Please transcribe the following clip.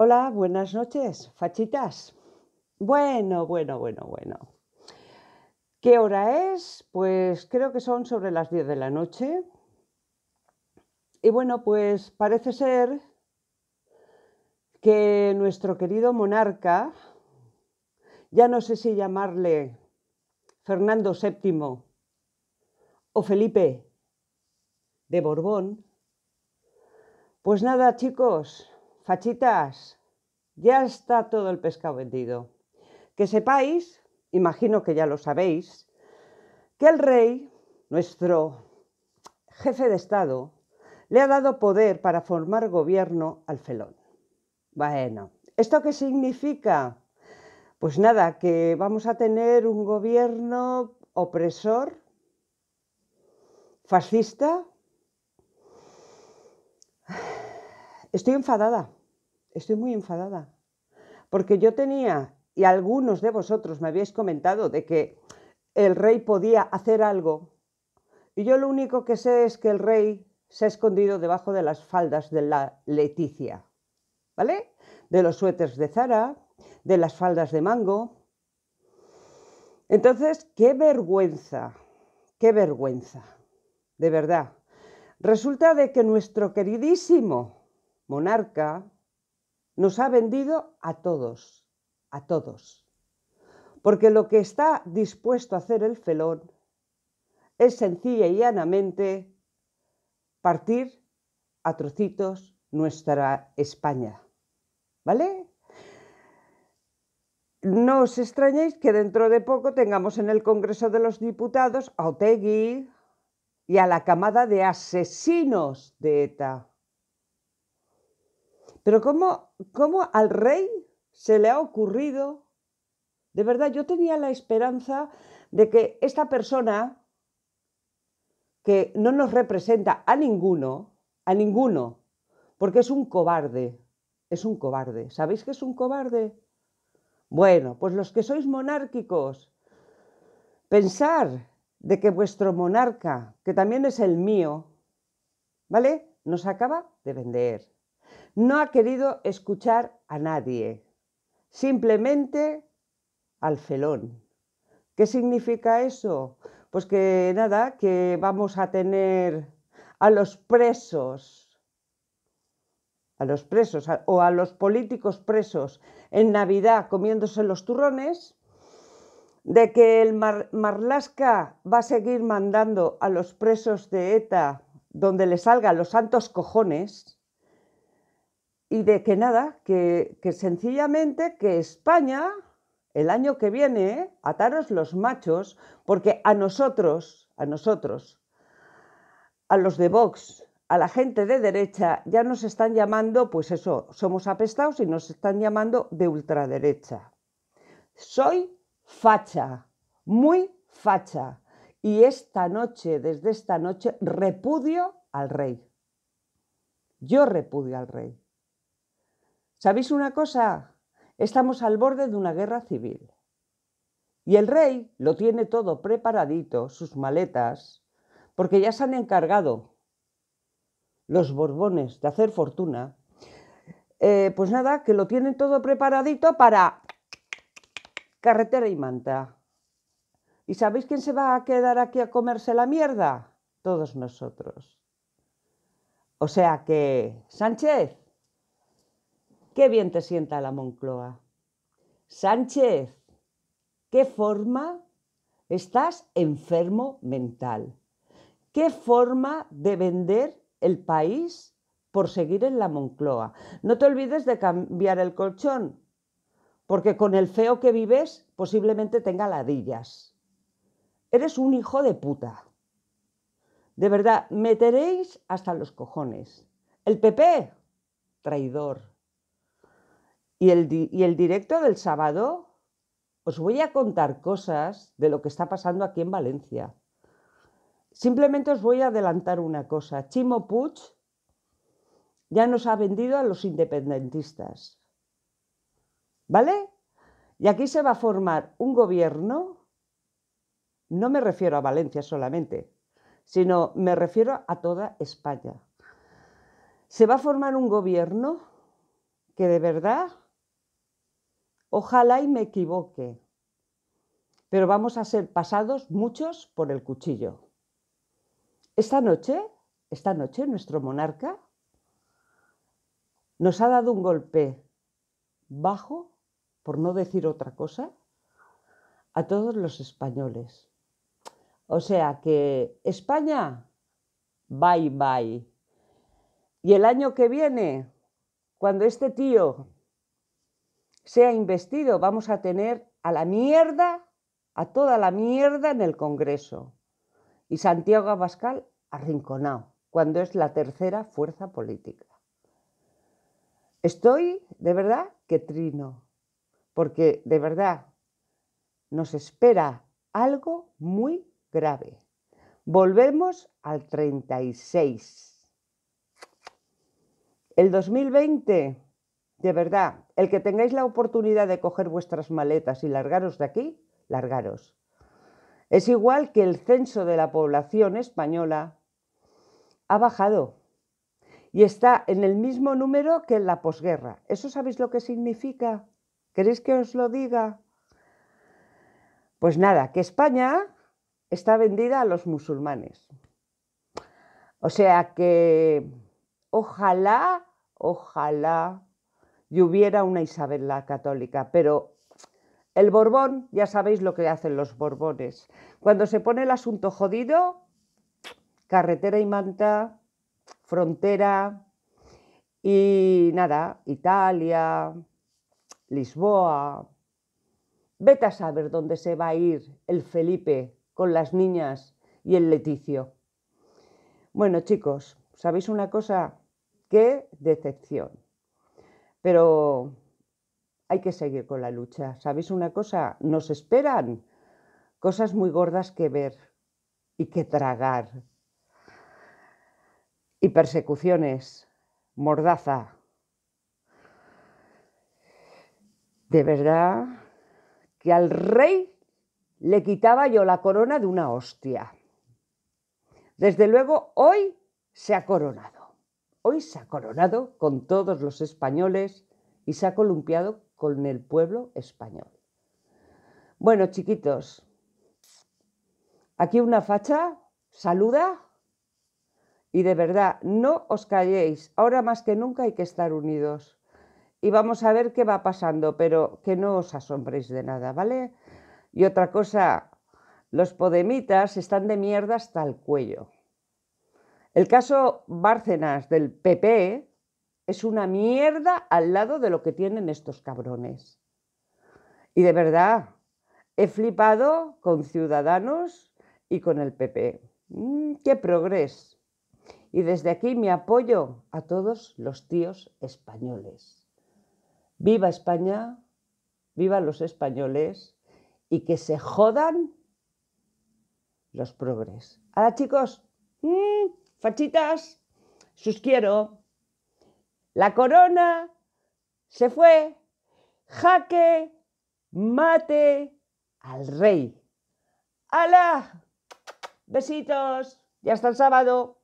Hola, buenas noches, fachitas. Bueno, bueno, bueno, bueno. ¿Qué hora es? Pues creo que son sobre las 10 de la noche. Y bueno, pues parece ser que nuestro querido monarca, ya no sé si llamarle Fernando VII o Felipe de Borbón, pues nada, chicos, fachitas, ya está todo el pescado vendido. Que sepáis, imagino que ya lo sabéis, que el rey, nuestro jefe de Estado, le ha dado poder para formar gobierno al felón. Bueno, ¿esto qué significa? Pues nada, que vamos a tener un gobierno opresor, fascista. Estoy enfadada estoy muy enfadada. Porque yo tenía, y algunos de vosotros me habéis comentado, de que el rey podía hacer algo. Y yo lo único que sé es que el rey se ha escondido debajo de las faldas de la Leticia, ¿vale? De los suéteres de Zara, de las faldas de mango. Entonces, qué vergüenza, qué vergüenza, de verdad. Resulta de que nuestro queridísimo monarca, nos ha vendido a todos, a todos. Porque lo que está dispuesto a hacer el felón es sencilla y llanamente partir a trocitos nuestra España. ¿Vale? No os extrañéis que dentro de poco tengamos en el Congreso de los Diputados a Otegui y a la camada de asesinos de ETA. Pero ¿cómo, ¿cómo al rey se le ha ocurrido? De verdad, yo tenía la esperanza de que esta persona que no nos representa a ninguno, a ninguno, porque es un cobarde, es un cobarde. ¿Sabéis que es un cobarde? Bueno, pues los que sois monárquicos, pensar de que vuestro monarca, que también es el mío, ¿vale? Nos acaba de vender. No ha querido escuchar a nadie, simplemente al felón. ¿Qué significa eso? Pues que nada, que vamos a tener a los presos, a los presos o a los políticos presos en Navidad comiéndose los turrones, de que el Marlaska Marlasca va a seguir mandando a los presos de ETA donde le salgan los santos cojones, y de que nada, que, sencillamente que España, el año que viene, ataros los machos, porque a nosotros, a nosotros, a los de Vox, a la gente de derecha, ya nos están llamando, pues eso, somos apestados y nos están llamando de ultraderecha. Soy facha, muy facha. Y esta noche, desde esta noche, repudio al rey. Yo repudio al rey. ¿Sabéis una cosa? Estamos al borde de una guerra civil. Y el rey lo tiene todo preparadito, sus maletas, porque ya se han encargado los Borbones de hacer fortuna. Eh, pues nada, que lo tienen todo preparadito para carretera y manta. ¿Y sabéis quién se va a quedar aquí a comerse la mierda? Todos nosotros. O sea que, Sánchez, Qué bien te sienta la Moncloa. Sánchez, ¿qué forma? Estás enfermo mental. ¿Qué forma de vender el país por seguir en la Moncloa? No te olvides de cambiar el colchón, porque con el feo que vives posiblemente tenga ladillas. Eres un hijo de puta. De verdad, meteréis hasta los cojones. El PP, traidor. Y el, directo del sábado os voy a contar cosas de lo que está pasando aquí en Valencia. Simplemente os voy a adelantar una cosa. Chimo Puig ya nos ha vendido a los independentistas. ¿Vale? Y aquí se va a formar un gobierno, no me refiero a Valencia solamente, sino me refiero a toda España. Se va a formar un gobierno que de verdad Ojalá y me equivoque, pero vamos a ser pasados muchos por el cuchillo. Esta noche, esta noche nuestro monarca nos ha dado un golpe bajo, por no decir otra cosa, a todos los españoles. O sea que España, bye bye. Y el año que viene, cuando este tío sea investido, vamos a tener a la mierda, a toda la mierda en el Congreso. Y Santiago Abascal arrinconado, cuando es la tercera fuerza política. Estoy de verdad que trino, porque de verdad nos espera algo muy grave. Volvemos al 36. El 2020 de verdad, el que tengáis la oportunidad de coger vuestras maletas y largaros de aquí, largaros. Es igual que el censo de la población española ha bajado y está en el mismo número que en la posguerra. ¿Eso sabéis lo que significa? ¿Queréis que os lo diga? Pues nada, que España está vendida a los musulmanes. O sea que ojalá, ojalá y hubiera una Isabel la católica, pero el Borbón, ya sabéis lo que hacen los Borbones. Cuando se pone el asunto jodido, carretera y manta, frontera y nada, Italia, Lisboa. Vete a saber dónde se va a ir el Felipe con las niñas y el Leticio. Bueno, chicos, ¿sabéis una cosa? ¡Qué decepción! Pero hay que seguir con la lucha. ¿Sabéis una cosa? Nos esperan cosas muy gordas que ver y que tragar. Y persecuciones, mordaza. De verdad que al rey le quitaba yo la corona de una hostia. Desde luego, hoy se ha coronado. Hoy se ha coronado con todos los españoles y se ha columpiado con el pueblo español. Bueno, chiquitos, aquí una facha saluda y de verdad no os calléis. Ahora más que nunca hay que estar unidos y vamos a ver qué va pasando, pero que no os asombréis de nada, ¿vale? Y otra cosa, los podemitas están de mierda hasta el cuello. El caso Bárcenas del PP es una mierda al lado de lo que tienen estos cabrones. Y de verdad, he flipado con Ciudadanos y con el PP. Mm, ¡Qué progreso! y desde aquí me apoyo a todos los tíos españoles. Viva España, viva los españoles y que se jodan los progres. Ahora chicos, mm, fachitas, sus quiero. La corona se fue, jaque, mate al rey. ¡Hala! Besitos ya está el sábado.